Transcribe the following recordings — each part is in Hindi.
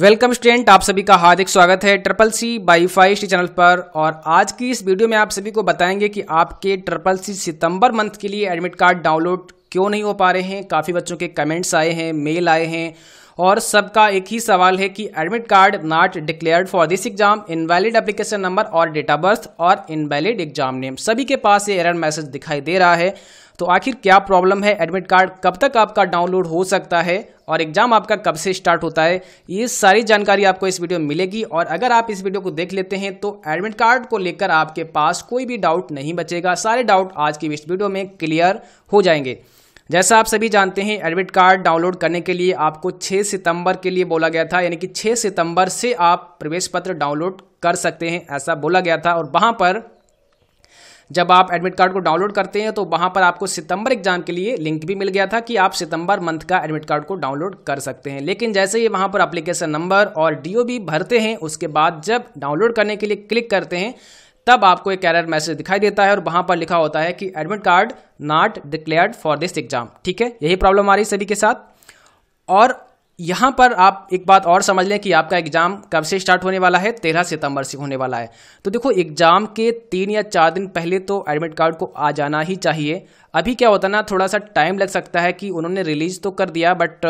वेलकम स्टूडेंट आप सभी का हार्दिक स्वागत है triple C by five T channel पर और आज की इस वीडियो में आप सभी को बताएंगे कि आपके ट्रिपल सी सितंबर मंथ के लिए एडमिट कार्ड डाउनलोड क्यों नहीं हो पा रहे हैं काफ़ी बच्चों के कमेंट्स आए हैं मेल आए हैं और सबका एक ही सवाल है कि admit card not declared for this exam invalid application number और डेट ऑफ बर्थ और इनवैलिड एग्जाम नेम सभी के पास ये एरर मैसेज दिखाई दे रहा है तो आखिर क्या प्रॉब्लम है एडमिट कार्ड कब तक आपका डाउनलोड हो सकता है और एग्जाम आपका कब से स्टार्ट होता है ये सारी जानकारी आपको इस वीडियो में मिलेगी और अगर आप इस वीडियो को देख लेते हैं तो एडमिट कार्ड को लेकर आपके पास कोई भी डाउट नहीं बचेगा सारे डाउट आज की इस वीडियो में क्लियर हो जाएंगे जैसा आप सभी जानते हैं एडमिट कार्ड डाउनलोड करने के लिए आपको 6 सितंबर के लिए बोला गया था यानी कि 6 सितंबर से आप प्रवेश पत्र डाउनलोड कर सकते हैं ऐसा बोला गया था और वहाँ पर जब आप एडमिट कार्ड को डाउनलोड करते हैं तो वहाँ पर आपको सितंबर एग्जाम के लिए लिंक भी मिल गया था कि आप सितंबर मंथ का एडमिट कार्ड को डाउनलोड कर सकते हैं लेकिन जैसे ही वहाँ पर अप्लीकेशन नंबर और डी भरते हैं उसके बाद जब डाउनलोड करने के लिए क्लिक करते हैं तब आपको एक एरर मैसेज दिखाई देता है और वहां पर लिखा होता है कि admit card not declared for this exam ठीक है यही प्रॉब्लम आ रही सभी के साथ और यहाँ पर आप एक बात और समझ लें कि आपका एग्जाम कब से स्टार्ट होने वाला है तेरह सितंबर से होने वाला है तो देखो एग्जाम के तीन या चार दिन पहले तो एडमिट कार्ड को आ जाना ही चाहिए अभी क्या होता ना थोड़ा सा टाइम लग सकता है कि उन्होंने रिलीज तो कर दिया बट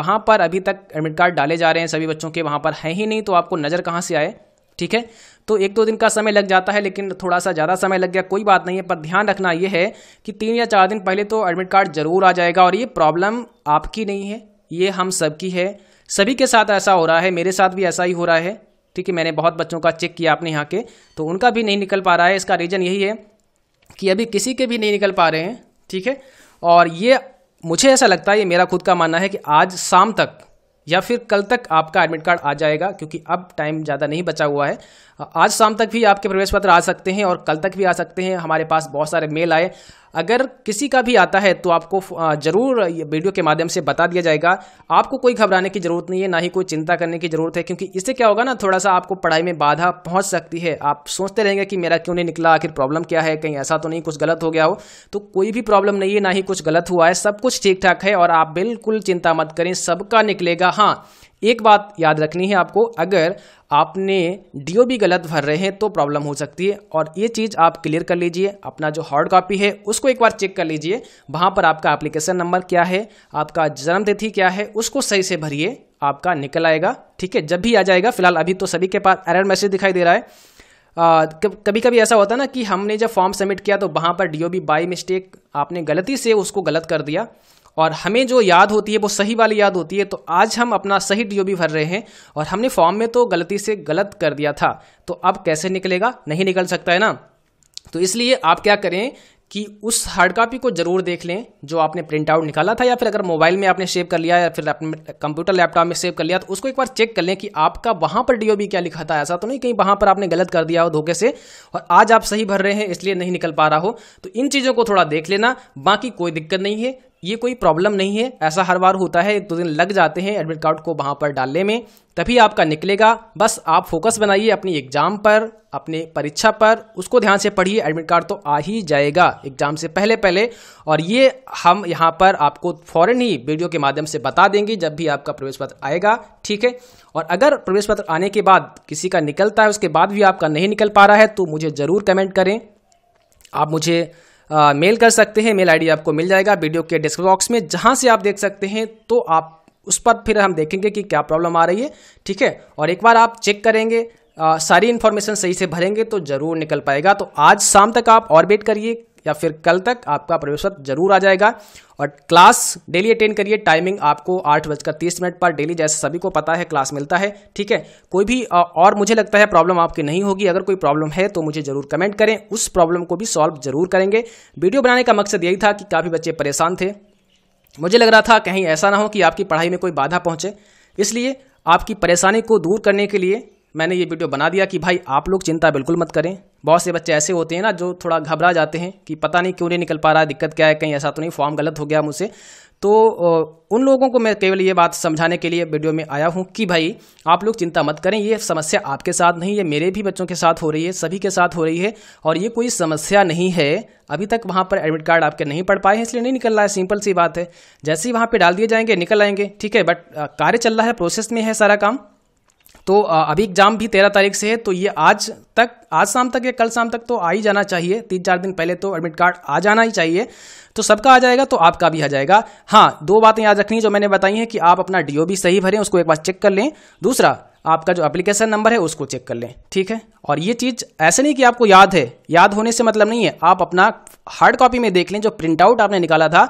वहां पर अभी तक एडमिट कार्ड डाले जा रहे हैं सभी बच्चों के वहाँ पर हैं ही नहीं तो आपको नज़र कहाँ से आए ठीक है तो एक दो दिन का समय लग जाता है लेकिन थोड़ा सा ज़्यादा समय लग गया कोई बात नहीं है पर ध्यान रखना यह है कि तीन या चार दिन पहले तो एडमिट कार्ड जरूर आ जाएगा और ये प्रॉब्लम आपकी नहीं है ये हम सबकी है सभी के साथ ऐसा हो रहा है मेरे साथ भी ऐसा ही हो रहा है ठीक है मैंने बहुत बच्चों का चेक किया आपने यहाँ के तो उनका भी नहीं निकल पा रहा है इसका रीज़न यही है कि अभी किसी के भी नहीं निकल पा रहे हैं ठीक है और ये मुझे ऐसा लगता है ये मेरा खुद का मानना है कि आज शाम तक या फिर कल तक आपका एडमिट कार्ड आ जाएगा क्योंकि अब टाइम ज़्यादा नहीं बचा हुआ है आज शाम तक भी आपके प्रवेश पत्र आ सकते हैं और कल तक भी आ सकते हैं हमारे पास बहुत सारे मेल आए अगर किसी का भी आता है तो आपको ज़रूर वीडियो के माध्यम से बता दिया जाएगा आपको कोई घबराने की ज़रूरत नहीं है ना ही कोई चिंता करने की ज़रूरत है क्योंकि इससे क्या होगा ना थोड़ा सा आपको पढ़ाई में बाधा पहुंच सकती है आप सोचते रहेंगे कि मेरा क्यों नहीं निकला आखिर प्रॉब्लम क्या है कहीं ऐसा तो नहीं कुछ गलत हो गया हो तो कोई भी प्रॉब्लम नहीं है ना ही कुछ गलत हुआ है सब कुछ ठीक ठाक है और आप बिल्कुल चिंता मत करें सबका निकलेगा हाँ एक बात याद रखनी है आपको अगर आपने डी गलत भर रहे हैं तो प्रॉब्लम हो सकती है और ये चीज़ आप क्लियर कर लीजिए अपना जो हार्ड कॉपी है उसको एक बार चेक कर लीजिए वहाँ पर आपका एप्लीकेशन नंबर क्या है आपका जन्मतिथि क्या है उसको सही से भरिए आपका निकल आएगा ठीक है जब भी आ जाएगा फिलहाल अभी तो सभी के पास एरर मैसेज दिखाई दे रहा है आ, कभी कभी ऐसा होता है ना कि हमने जब फॉर्म सबमिट किया तो वहाँ पर डी ओ बाई मिस्टेक आपने गलती से उसको गलत कर दिया और हमें जो याद होती है वो सही वाली याद होती है तो आज हम अपना सही डी भर रहे हैं और हमने फॉर्म में तो गलती से गलत कर दिया था तो अब कैसे निकलेगा नहीं निकल सकता है ना तो इसलिए आप क्या करें कि उस हार्ड कॉपी को जरूर देख लें जो आपने प्रिंट आउट निकाला था या फिर अगर मोबाइल में आपने सेव कर लिया या फिर अपने कंप्यूटर लैपटॉप में सेव कर लिया तो उसको एक बार चेक कर लें कि आपका वहाँ पर डीओबी क्या लिखा था ऐसा तो नहीं कहीं वहाँ पर आपने गलत कर दिया हो धोखे से और आज आप सही भर रहे हैं इसलिए नहीं निकल पा रहा हो तो इन चीज़ों को थोड़ा देख लेना बाकी कोई दिक्कत नहीं है ये कोई प्रॉब्लम नहीं है ऐसा हर बार होता है एक दो दिन लग जाते हैं एडमिट कार्ड को वहाँ पर डालने में तभी आपका निकलेगा बस आप फोकस बनाइए अपनी एग्जाम पर अपने परीक्षा पर उसको ध्यान से पढ़िए एडमिट कार्ड तो आ ही जाएगा एग्जाम से पहले पहले और ये हम यहाँ पर आपको फौरन ही वीडियो के माध्यम से बता देंगे जब भी आपका प्रवेश पत्र आएगा ठीक है और अगर प्रवेश पत्र आने के बाद किसी का निकलता है उसके बाद भी आपका नहीं निकल पा रहा है तो मुझे ज़रूर कमेंट करें आप मुझे आ, मेल कर सकते हैं मेल आईडी आपको मिल जाएगा वीडियो के डिस्क बॉक्स में जहाँ से आप देख सकते हैं तो आप उस पर फिर हम देखेंगे कि क्या प्रॉब्लम आ रही है ठीक है और एक बार आप चेक करेंगे आ, सारी इन्फॉर्मेशन सही से भरेंगे तो ज़रूर निकल पाएगा तो आज शाम तक आप और वेट करिए या फिर कल तक आपका प्रवेश जरूर आ जाएगा और क्लास डेली अटेंड करिए टाइमिंग आपको आठ बजकर तीस मिनट पर डेली जैसे सभी को पता है क्लास मिलता है ठीक है कोई भी और मुझे लगता है प्रॉब्लम आपकी नहीं होगी अगर कोई प्रॉब्लम है तो मुझे जरूर कमेंट करें उस प्रॉब्लम को भी सॉल्व जरूर करेंगे वीडियो बनाने का मकसद यही था कि काफ़ी बच्चे परेशान थे मुझे लग रहा था कहीं ऐसा ना हो कि आपकी पढ़ाई में कोई बाधा पहुंचे इसलिए आपकी परेशानी को दूर करने के लिए मैंने ये वीडियो बना दिया कि भाई आप लोग चिंता बिल्कुल मत करें बहुत से बच्चे ऐसे होते हैं ना जो थोड़ा घबरा जाते हैं कि पता नहीं क्यों नहीं निकल पा रहा है दिक्कत क्या है कहीं ऐसा तो नहीं फॉर्म गलत हो गया मुझसे तो उन लोगों को मैं केवल ये बात समझाने के लिए वीडियो में आया हूँ कि भाई आप लोग चिंता मत करें ये समस्या आपके साथ नहीं ये मेरे भी बच्चों के साथ हो रही है सभी के साथ हो रही है और ये कोई समस्या नहीं है अभी तक वहाँ पर एडमिट कार्ड आपके नहीं पड़ पाए हैं इसलिए नहीं निकल रहा है सिंपल सी बात है जैसे ही वहाँ पर डाल दिए जाएंगे निकल आएंगे ठीक है बट कार्य चल रहा है प्रोसेस में है सारा काम तो अभी एग्जाम भी तेरह तारीख से है तो ये आज तक आज शाम तक या कल शाम तक तो आ ही जाना चाहिए तीन चार दिन पहले तो एडमिट कार्ड आ जाना ही चाहिए तो सबका आ जाएगा तो आपका भी आ जाएगा हाँ दो बातें याद रखनी जो मैंने बताई हैं कि आप अपना डी सही भरें उसको एक बार चेक कर लें दूसरा आपका जो एप्लीकेशन नंबर है उसको चेक कर लें ठीक है और ये चीज़ ऐसे नहीं कि आपको याद है याद होने से मतलब नहीं है आप अपना हार्ड कॉपी में देख लें जो प्रिंट आउट आपने निकाला था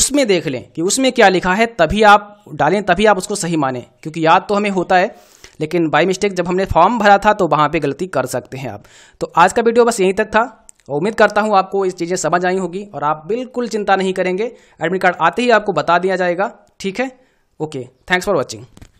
उसमें देख लें कि उसमें क्या लिखा है तभी आप डालें तभी आप उसको सही माने क्योंकि याद तो हमें होता है लेकिन बाई मिस्टेक जब हमने फॉर्म भरा था तो वहाँ पर गलती कर सकते हैं आप तो आज का वीडियो बस यहीं तक था उम्मीद करता हूँ आपको इस चीज़ें समझ आई होगी और आप बिल्कुल चिंता नहीं करेंगे एडमिट कार्ड आते ही आपको बता दिया जाएगा ठीक है ओके थैंक्स फॉर वॉचिंग